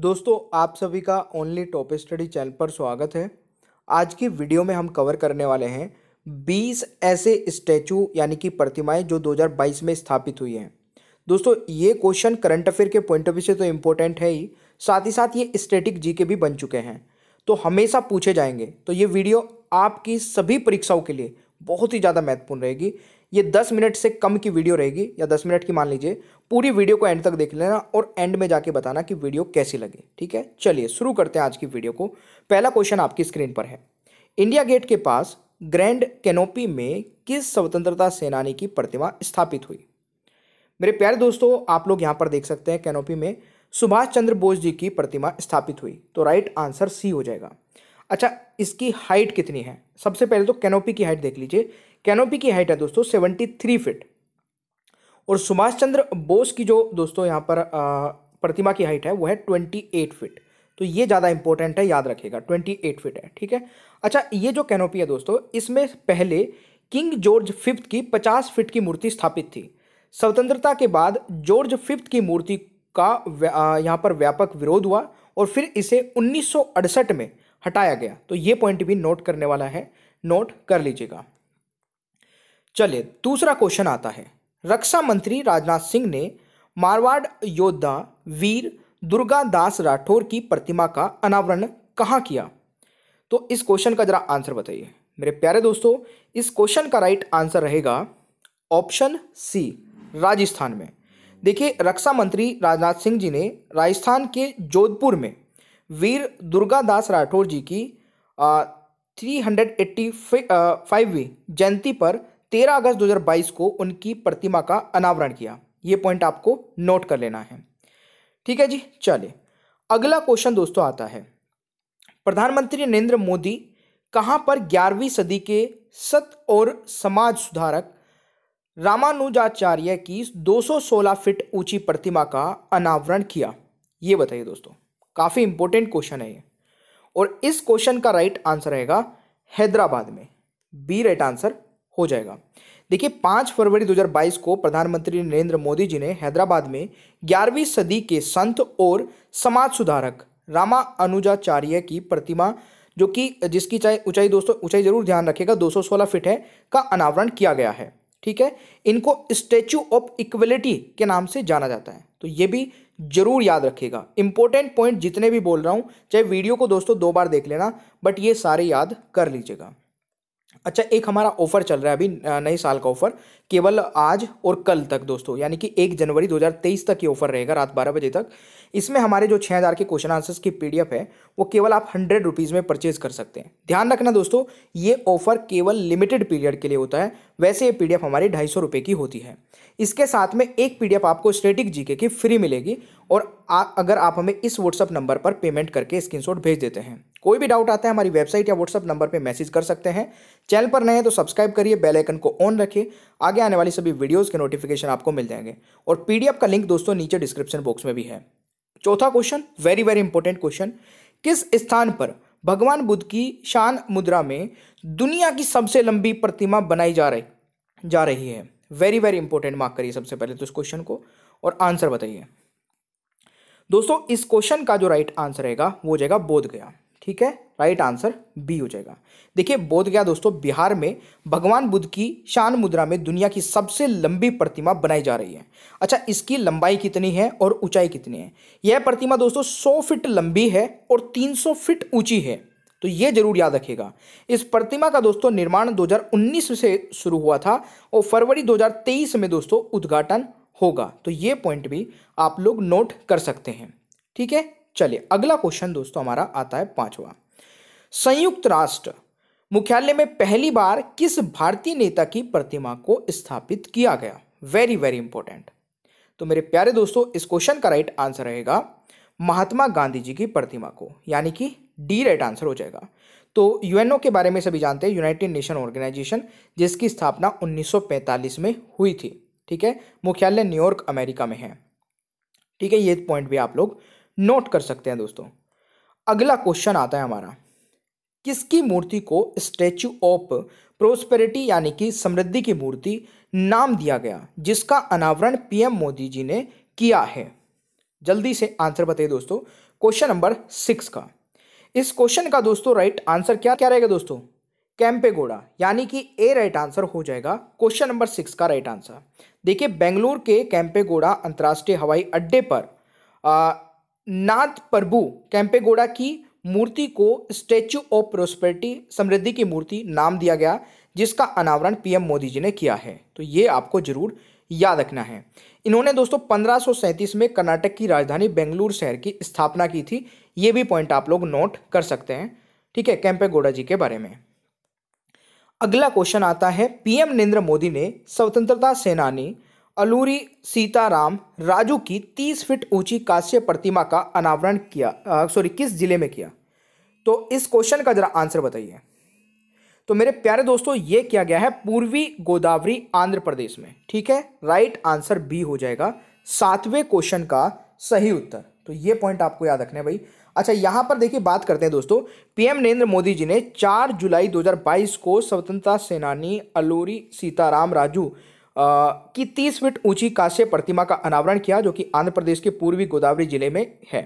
दोस्तों आप सभी का ओनली टॉप स्टडी चैनल पर स्वागत है आज की वीडियो में हम कवर करने वाले हैं 20 ऐसे स्टैचू यानी कि प्रतिमाएं जो 2022 में स्थापित हुई हैं दोस्तों ये क्वेश्चन करंट अफेयर के पॉइंट ऑफ व्यू से तो इम्पोर्टेंट है ही साथ ही साथ ये स्टेटिक जी के भी बन चुके हैं तो हमेशा पूछे जाएंगे तो ये वीडियो आपकी सभी परीक्षाओं के लिए बहुत ही ज़्यादा महत्वपूर्ण रहेगी ये दस मिनट से कम की वीडियो रहेगी या दस मिनट की मान लीजिए पूरी वीडियो को एंड तक देख लेना और एंड में जाके बताना कि वीडियो कैसी लगी ठीक है चलिए शुरू करते हैं आज की वीडियो को पहला क्वेश्चन आपकी स्क्रीन पर है इंडिया गेट के पास ग्रैंड कैनोपी में किस स्वतंत्रता सेनानी की प्रतिमा स्थापित हुई मेरे प्यारे दोस्तों आप लोग यहाँ पर देख सकते हैं कैनोपी में सुभाष चंद्र बोस जी की प्रतिमा स्थापित हुई तो राइट आंसर सी हो जाएगा अच्छा इसकी हाइट कितनी है सबसे पहले तो कैनोपी की हाइट देख लीजिए कैनोपी की हाइट है दोस्तों सेवेंटी थ्री फिट और सुभाष चंद्र बोस की जो दोस्तों यहाँ पर प्रतिमा की हाइट है वो है ट्वेंटी एट फिट तो ये ज़्यादा इंपॉर्टेंट है याद रखेगा ट्वेंटी एट फिट है ठीक है अच्छा ये जो कैनोपी है दोस्तों इसमें पहले किंग जॉर्ज फिफ्थ की पचास फिट की मूर्ति स्थापित थी स्वतंत्रता के बाद जॉर्ज फिफ्थ की मूर्ति का यहाँ पर व्यापक विरोध हुआ और फिर इसे 1968 में हटाया गया तो ये पॉइंट भी नोट करने वाला है नोट कर लीजिएगा चलिए दूसरा क्वेश्चन आता है रक्षा मंत्री राजनाथ सिंह ने मारवाड़ योद्धा वीर दुर्गा दास राठौर की प्रतिमा का अनावरण कहाँ किया तो इस क्वेश्चन का जरा आंसर बताइए मेरे प्यारे दोस्तों इस क्वेश्चन का राइट आंसर रहेगा ऑप्शन सी राजस्थान में देखिए रक्षा मंत्री राजनाथ सिंह जी ने राजस्थान के जोधपुर में वीर दुर्गादास राठौर जी की थ्री हंड्रेड एट्टी फाइववीं जयंती पर तेरह अगस्त 2022 को उनकी प्रतिमा का अनावरण किया ये पॉइंट आपको नोट कर लेना है ठीक है जी चले अगला क्वेश्चन दोस्तों आता है प्रधानमंत्री नरेंद्र मोदी कहाँ पर ग्यारहवीं सदी के सत और समाज सुधारक रामानुजाचार्य की 216 फीट ऊंची प्रतिमा का अनावरण किया ये बताइए दोस्तों काफ़ी इंपॉर्टेंट क्वेश्चन है ये और इस क्वेश्चन का राइट आंसर रहेगा हैदराबाद में बी राइट आंसर हो जाएगा देखिए पाँच फरवरी 2022 को प्रधानमंत्री नरेंद्र मोदी जी ने हैदराबाद में ग्यारहवीं सदी के संत और समाज सुधारक रामा अनुजाचार्य की प्रतिमा जो कि जिसकी चाहे ऊंचाई दोस्तों ऊंचाई जरूर ध्यान रखेगा 216 फीट है का अनावरण किया गया है ठीक है इनको स्टेच्यू ऑफ इक्वलिटी के नाम से जाना जाता है तो ये भी जरूर याद रखेगा इंपॉर्टेंट पॉइंट जितने भी बोल रहा हूं चाहे वीडियो को दोस्तों दो बार देख लेना बट ये सारे याद कर लीजिएगा अच्छा एक हमारा ऑफर चल रहा है अभी नए साल का ऑफर केवल आज और कल तक दोस्तों यानी कि एक जनवरी 2023 तक ये ऑफर रहेगा रात बारह बजे तक इसमें हमारे जो छः हज़ार के क्वेश्चन आंसर्स की पीडीएफ है वो केवल आप हंड्रेड रुपीज़ में परचेज कर सकते हैं ध्यान रखना दोस्तों ये ऑफर केवल लिमिटेड पीरियड के लिए होता है वैसे ये पी हमारी ढाई सौ रुपये की होती है इसके साथ में एक पी आपको स्टेटिक जी की फ्री मिलेगी और अगर आप हमें इस व्हाट्सअप नंबर पर पेमेंट करके स्क्रीन भेज देते हैं कोई भी डाउट आता है हमारी वेबसाइट या व्हाट्सअप नंबर पर मैसेज कर सकते हैं चैनल पर नए हैं तो सब्सक्राइब करिए बेल आइकन को ऑन रखिए आगे आने वाली सभी वीडियोज़ के नोटिफिकेशन आपको मिल जाएंगे और पीडीएफ का लिंक दोस्तों नीचे डिस्क्रिप्शन बॉक्स में भी है चौथा question very very important question किस स्थान पर भगवान बुद्ध की शान मुद्रा में दुनिया की सबसे लंबी प्रतिमा बनाई जा रही जा रही है वेरी वेरी इंपॉर्टेंट मार्क करिए सबसे पहले तो इस क्वेश्चन को और आंसर बताइए दोस्तों इस क्वेश्चन का जो राइट आंसर रहेगा वो जाएगा बोध गया ठीक है राइट आंसर बी हो जाएगा देखिए बोध गया दोस्तों बिहार में भगवान बुद्ध की शान मुद्रा में दुनिया की सबसे लंबी प्रतिमा बनाई जा रही है अच्छा इसकी लंबाई कितनी है और ऊंचाई कितनी है यह प्रतिमा दोस्तों 100 फीट लंबी है और 300 फीट ऊंची है तो ये जरूर याद रखिएगा इस प्रतिमा का दोस्तों निर्माण दो से शुरू हुआ था और फरवरी दो में दोस्तों उद्घाटन होगा तो ये पॉइंट भी आप लोग नोट कर सकते हैं ठीक है चलिए अगला क्वेश्चन दोस्तों हमारा आता है पांचवा संयुक्त राष्ट्र मुख्यालय में पहली बार किस भारतीय नेता की प्रतिमा को स्थापित किया गया वेरी वेरी इंपॉर्टेंट तो मेरे प्यारे दोस्तों इस क्वेश्चन का राइट आंसर रहेगा महात्मा गांधी जी की प्रतिमा को यानी कि डी राइट आंसर हो जाएगा तो यूएनओ के बारे में सभी जानते हैं यूनाइटेड नेशन ऑर्गेनाइजेशन जिसकी स्थापना 1945 में हुई थी ठीक है मुख्यालय न्यूयॉर्क अमेरिका में है ठीक है ये पॉइंट भी आप लोग नोट कर सकते हैं दोस्तों अगला क्वेश्चन आता है हमारा किसकी मूर्ति को स्टैचू ऑफ प्रोस्पेरिटी यानी कि समृद्धि की मूर्ति नाम दिया गया जिसका अनावरण पीएम मोदी जी ने किया है जल्दी से आंसर बताइए दोस्तों क्वेश्चन नंबर सिक्स का इस क्वेश्चन का दोस्तों राइट आंसर क्या क्या रहेगा दोस्तों कैंपे गोड़ा यानी कि ए राइट आंसर हो जाएगा क्वेश्चन नंबर सिक्स का राइट आंसर देखिए बेंगलुरु के गोड़ा अंतर्राष्ट्रीय हवाई अड्डे पर नाथ प्रभु कैंपेगोड़ा की मूर्ति को स्टैच्यू ऑफ प्रोस्पेरिटी समृद्धि की मूर्ति नाम दिया गया जिसका अनावरण पीएम मोदी जी ने किया है तो ये आपको जरूर याद रखना है इन्होंने दोस्तों पंद्रह में कर्नाटक की राजधानी बेंगलुरु शहर की स्थापना की थी ये भी पॉइंट आप लोग नोट कर सकते हैं ठीक है कैंपेगोडा जी के बारे में अगला क्वेश्चन आता है पीएम नरेंद्र मोदी ने स्वतंत्रता सेनानी अलूरी सीताराम राजू की तीस फीट ऊंची काश्य प्रतिमा का अनावरण किया सॉरी किस जिले में किया तो इस क्वेश्चन का जरा आंसर बताइए तो मेरे प्यारे दोस्तों ये किया गया है पूर्वी गोदावरी आंध्र प्रदेश में ठीक है राइट आंसर बी हो जाएगा सातवें क्वेश्चन का सही उत्तर तो ये पॉइंट आपको याद रखना है भाई अच्छा यहां पर देखिए बात करते हैं दोस्तों पीएम नरेंद्र मोदी जी ने 4 जुलाई 2022 को स्वतंत्रता सेनानी अलूरी सीताराम राजू की तीस फीट ऊंची कांस्य प्रतिमा का अनावरण किया जो कि आंध्र प्रदेश के पूर्वी गोदावरी जिले में है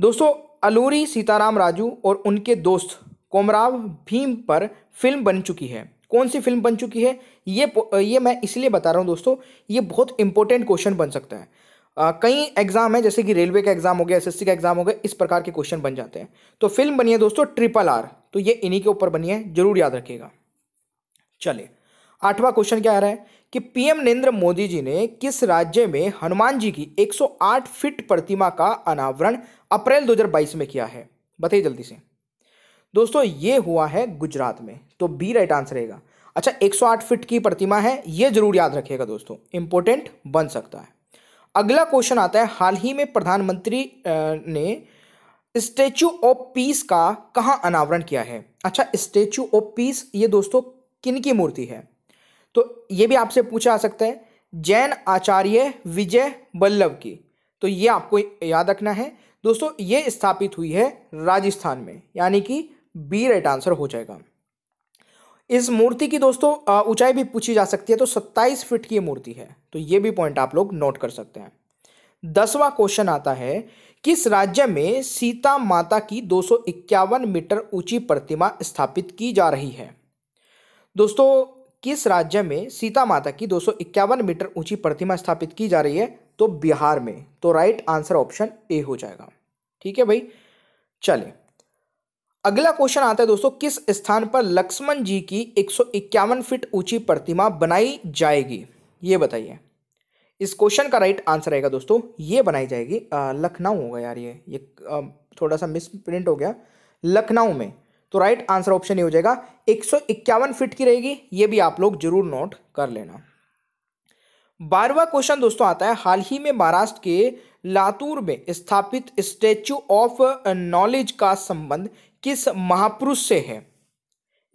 दोस्तों अलूरी सीताराम राजू और उनके दोस्त कोमराव भीम पर फिल्म बन चुकी है कौन सी फिल्म बन चुकी है ये ये मैं इसलिए बता रहा हूँ दोस्तों ये बहुत इंपॉर्टेंट क्वेश्चन बन सकता है आ, कई एग्जाम है जैसे कि रेलवे का एग्जाम हो गया एसएससी का एग्जाम हो गया इस प्रकार के क्वेश्चन बन जाते हैं तो फिल्म बनी है दोस्तों ट्रिपल आर तो ये इन्हीं के ऊपर बनी है जरूर याद रखिएगा चलिए आठवां क्वेश्चन क्या आ रहा है कि पीएम नरेंद्र मोदी जी ने किस राज्य में हनुमान जी की 108 फीट प्रतिमा का अनावरण अप्रैल 2022 में किया है बताइए जल्दी से दोस्तों ये हुआ है गुजरात में तो बी राइट आंसर रहेगा अच्छा 108 फीट की प्रतिमा है ये जरूर याद रखिएगा दोस्तों इंपॉर्टेंट बन सकता है अगला क्वेश्चन आता है हाल ही में प्रधानमंत्री ने स्टेचू ऑफ पीस का कहाँ अनावरण किया है अच्छा स्टेचू ऑफ पीस ये दोस्तों किन की मूर्ति है तो ये भी आपसे पूछा जा सकता है जैन आचार्य विजय बल्लभ की तो ये आपको याद रखना है दोस्तों ये स्थापित हुई है राजस्थान में यानी कि बी राइट आंसर हो जाएगा इस मूर्ति की दोस्तों ऊंचाई भी पूछी जा सकती है तो 27 फीट की मूर्ति है तो ये भी पॉइंट आप लोग नोट कर सकते हैं दसवां क्वेश्चन आता है किस राज्य में सीता माता की दो मीटर ऊंची प्रतिमा स्थापित की जा रही है दोस्तों किस राज्य में सीता माता की दो मीटर ऊंची प्रतिमा स्थापित की जा रही है तो बिहार में तो राइट आंसर ऑप्शन ए हो जाएगा ठीक है भाई चले अगला क्वेश्चन आता है दोस्तों किस स्थान पर लक्ष्मण जी की एक फीट ऊंची प्रतिमा बनाई जाएगी ये बताइए इस क्वेश्चन का राइट आंसर रहेगा दोस्तों ये बनाई जाएगी लखनऊ होगा यार ये ये आ, थोड़ा सा मिस प्रिंट हो गया लखनऊ में तो राइट आंसर ऑप्शन ये हो जाएगा एक सौ इक्यावन फिट की रहेगी ये भी आप लोग जरूर नोट कर लेना बारहवा क्वेश्चन दोस्तों आता है हाल ही में महाराष्ट्र के लातूर में स्थापित स्टैच्यू ऑफ नॉलेज का संबंध किस महापुरुष से है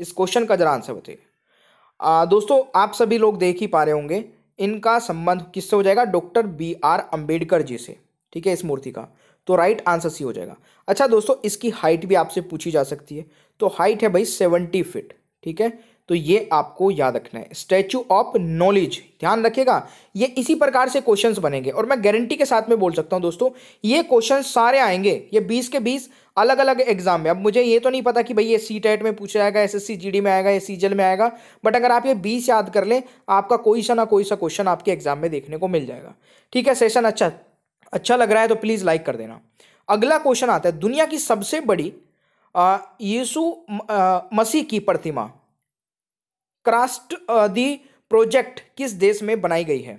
इस क्वेश्चन का जरा आंसर बताइए दोस्तों आप सभी लोग देख ही पा रहे होंगे इनका संबंध किससे हो जाएगा doctor B R Ambedkar ji से ठीक है इस मूर्ति का तो राइट आंसर सी हो जाएगा अच्छा दोस्तों इसकी हाइट भी आपसे पूछी जा सकती है तो हाइट है भाई सेवेंटी फिट ठीक है तो ये आपको याद रखना है स्टैचू ऑफ नॉलेज ध्यान रखेगा ये इसी प्रकार से क्वेश्चंस बनेंगे और मैं गारंटी के साथ में बोल सकता हूं दोस्तों ये क्वेश्चन सारे आएंगे ये बीस के बीस अलग अलग एग्जाम में अब मुझे ये तो नहीं पता कि भाई ये सी टेट में पूछा जाएगा S S C G D में आएगा या सी में आएगा बट अगर आप ये बीस याद कर लें आपका कोई सा ना कोई सा क्वेश्चन आपके एग्जाम में देखने को मिल जाएगा ठीक है सेशन अच्छा अच्छा लग रहा है तो प्लीज़ लाइक कर देना अगला क्वेश्चन आता है दुनिया की सबसे बड़ी यीशु मसीह की प्रतिमा क्रास्ट दी प्रोजेक्ट किस देश में बनाई गई है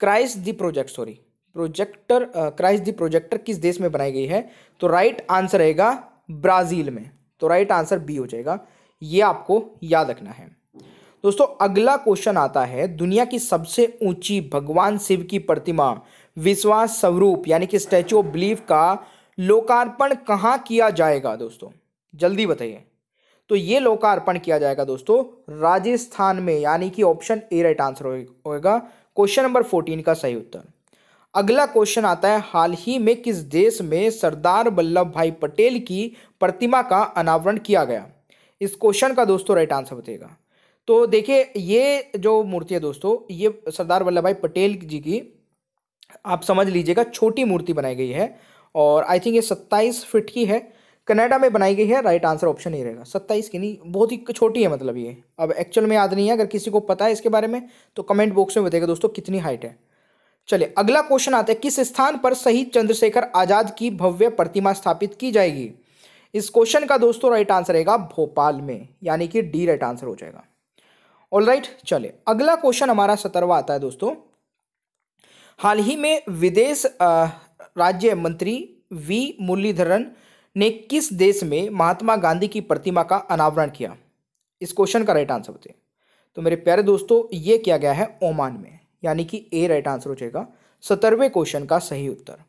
Christ the project sorry projector Christ the projector किस देश में बनाई गई है तो राइट आंसर रहेगा ब्राज़ील में तो राइट आंसर बी हो जाएगा ये आपको याद रखना है दोस्तों अगला क्वेश्चन आता है दुनिया की सबसे ऊंची भगवान शिव की प्रतिमा विश्वास स्वरूप यानी कि स्टैचू ऑफ बिलीफ का लोकार्पण कहाँ किया जाएगा दोस्तों जल्दी बताइए तो ये लोकार्पण किया जाएगा दोस्तों राजस्थान में यानी कि ऑप्शन ए राइट आंसर होगा क्वेश्चन नंबर फोर्टीन का सही उत्तर अगला क्वेश्चन आता है हाल ही में किस देश में सरदार वल्लभ भाई पटेल की प्रतिमा का अनावरण किया गया इस क्वेश्चन का दोस्तों राइट आंसर बताएगा तो देखिए ये जो मूर्ति है दोस्तों ये सरदार वल्लभ भाई पटेल जी की आप समझ लीजिएगा छोटी मूर्ति बनाई गई है और आई थिंक ये सत्ताईस फिट की है कनाडा में बनाई गई है राइट आंसर ऑप्शन ही रहेगा सत्ताईस की नहीं बहुत ही छोटी है मतलब ये अब एक्चुअल में याद नहीं है अगर किसी को पता है इसके बारे में तो कमेंट बॉक्स में बताएगा दोस्तों कितनी हाइट है चलिए अगला क्वेश्चन आता है किस स्थान पर शहीद चंद्रशेखर आज़ाद की भव्य प्रतिमा स्थापित की जाएगी इस क्वेश्चन का दोस्तों राइट आंसर रहेगा भोपाल में यानी कि डी राइट आंसर हो जाएगा ऑल राइट चले अगला क्वेश्चन हमारा सत्रहवा आता है दोस्तों हाल ही में विदेश राज्य मंत्री वी मुरलीधरन ने किस देश में महात्मा गांधी की प्रतिमा का अनावरण किया इस क्वेश्चन का राइट आंसर बताइए तो मेरे प्यारे दोस्तों ये किया गया है ओमान में यानी कि ए राइट आंसर हो जाएगा सत्रहवें क्वेश्चन का सही उत्तर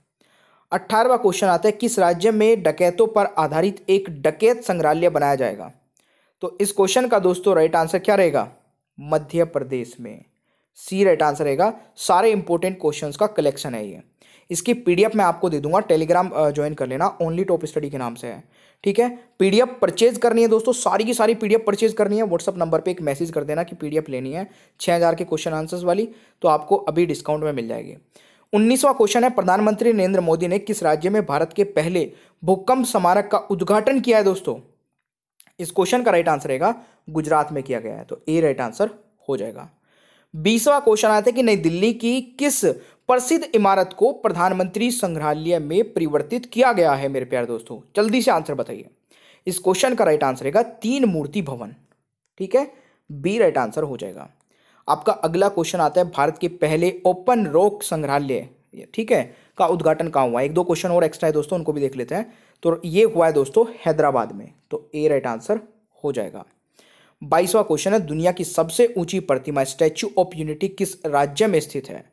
अट्ठारहवा क्वेश्चन आता है किस राज्य में डकैतों पर आधारित एक डकैत संग्रहालय बनाया जाएगा तो इस क्वेश्चन का दोस्तों राइट आंसर क्या रहेगा मध्य प्रदेश में सी राइट आंसर रहेगा सारे इंपॉर्टेंट क्वेश्चंस का कलेक्शन है ये इसकी पीडीएफ मैं आपको दे दूंगा टेलीग्राम ज्वाइन कर लेना ओनली टॉप स्टडी के नाम से है ठीक है पीडीएफ परचेज करनी है दोस्तों सारी की सारी पीडीएफ परचेज करनी है व्हाट्सअप नंबर पे एक मैसेज कर देना कि पीडीएफ लेनी है छः हज़ार के क्वेश्चन आंसर्स वाली तो आपको अभी डिस्काउंट में मिल जाएगी उन्नीसवा क्वेश्चन है प्रधानमंत्री नरेंद्र मोदी ने किस राज्य में भारत के पहले भूकंप स्मारक का उद्घाटन किया है दोस्तों इस क्वेश्चन का राइट आंसर रहेगा गुजरात में किया गया है तो ए राइट आंसर हो जाएगा बीसवा क्वेश्चन आया था कि नई दिल्ली की किस प्रसिद्ध इमारत को प्रधानमंत्री संग्रहालय में परिवर्तित किया गया है मेरे प्यार दोस्तों जल्दी से आंसर बताइए इस क्वेश्चन का राइट आंसर रहेगा तीन मूर्ति भवन ठीक है बी राइट आंसर हो जाएगा आपका अगला क्वेश्चन आता है भारत के पहले ओपन रॉक संग्रहालय ठीक है का उद्घाटन कहाँ हुआ एक दो क्वेश्चन और एक्स्ट्रा है दोस्तों उनको भी देख लेते हैं तो ये हुआ है दोस्तों हैदराबाद में तो ए राइट आंसर हो जाएगा बाईसवा क्वेश्चन है दुनिया की सबसे ऊंची प्रतिमा स्टैच्यू ऑफ यूनिटी किस राज्य में स्थित है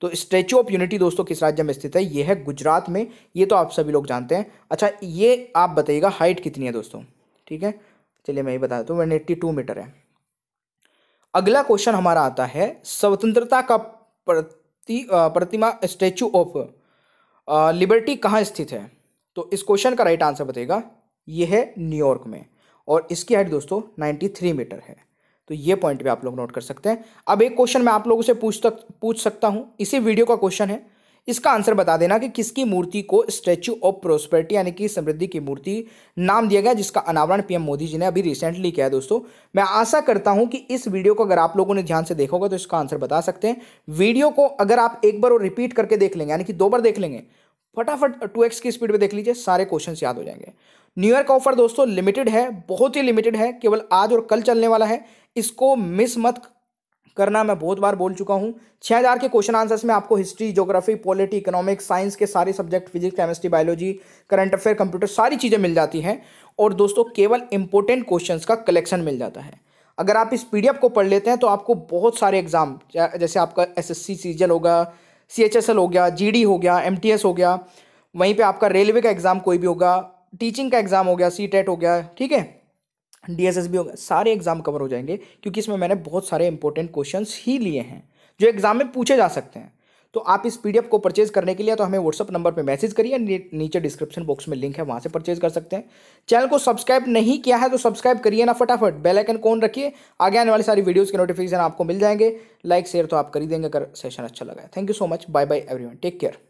तो स्टैचू ऑफ यूनिटी दोस्तों किस राज्य में स्थित है ये है गुजरात में ये तो आप सभी लोग जानते हैं अच्छा ये आप बताइएगा हाइट कितनी है दोस्तों ठीक है चलिए मैं ये बता दूँ हूँ वन एट्टी टू मीटर है अगला क्वेश्चन हमारा आता है स्वतंत्रता का प्रति प्रतिमा स्टैचू ऑफ लिबर्टी कहाँ स्थित है तो इस क्वेश्चन का राइट आंसर बताइएगा ये है न्यूयॉर्क में और इसकी हाइट दोस्तों नाइन्टी मीटर है तो ये पॉइंट भी आप लोग नोट कर सकते हैं अब एक क्वेश्चन मैं आप लोगों से पूछ तक पूछ सकता हूँ इसी वीडियो का क्वेश्चन है इसका आंसर बता देना कि किसकी मूर्ति को स्टैच्यू ऑफ प्रोस्पेरिटी यानी कि समृद्धि की मूर्ति नाम दिया गया जिसका अनावरण पीएम मोदी जी ने अभी रिसेंटली किया है दोस्तों मैं आशा करता हूं कि इस वीडियो को अगर आप लोगों ने ध्यान से देखोगे तो इसका आंसर बता सकते हैं वीडियो को अगर आप एक बार और रिपीट करके देख लेंगे यानी कि दो बार देख लेंगे फटाफट टू एक्स की स्पीड में देख लीजिए सारे क्वेश्चन याद हो जाएंगे न्यू ईयर का ऑफर दोस्तों लिमिटेड है बहुत ही लिमिटेड है केवल आज और कल चलने वाला है इसको मिस मत करना मैं बहुत बार बोल चुका हूँ छः हज़ार के क्वेश्चन आंसर्स में आपको history geography polity economics science के सारे subject physics chemistry biology current affair computer सारी चीज़ें मिल जाती हैं और दोस्तों केवल इंपॉर्टेंट क्वेश्चन का कलेक्शन मिल जाता है अगर आप इस पी को पढ़ लेते हैं तो आपको बहुत सारे एग्ज़ाम जैसे आपका एस सीजल होगा सी हो गया जी हो गया एम हो गया वहीं पर आपका रेलवे का एग्ज़ाम कोई भी होगा टीचिंग का एग्ज़ाम हो गया सी टेट हो गया ठीक है डी एस एस बी हो गया सारे एग्ज़ाम कवर हो जाएंगे क्योंकि इसमें मैंने बहुत सारे इंपॉर्टेंट क्वेश्चन ही लिए हैं जो एग्ज़ाम में पूछे जा सकते हैं तो आप इस पीडीएफ को परचेज करने के लिए तो हमें व्हाट्सअप नंबर पर मैसेज करिए नीचे डिस्क्रिप्शन बॉक्स में लिंक है वहाँ से परचेज कर सकते हैं चैनल को सब्सक्राइब नहीं किया है तो सब्सक्राइब करिए ना फटाफट बेल आइकन कौन रखिए आगे आने वाली सारी वीडियोज़ के नोटिफिकेशन आपको मिल जाएंगे लाइक शेयर तो आप कर ही देंगे अगर सेशन अच्छा लगा thank you so much bye bye every take care